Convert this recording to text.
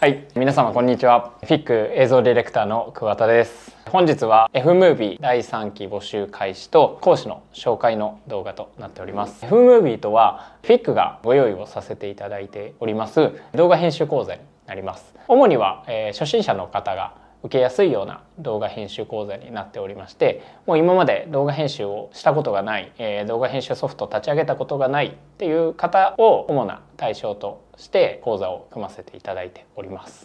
はい、皆様こんにちは。フィック映像ディレクターの桑田です。本日は F ムービー第3期募集開始と講師の紹介の動画となっております。F ムービーとはフィックがご用意をさせていただいております動画編集講座になります。主には、えー、初心者の方が受けやすいような動画編集講座になっておりましてもう今まで動画編集をしたことがない、えー、動画編集ソフトを立ち上げたことがないっていう方を主な対象として講座を組ませていただいております。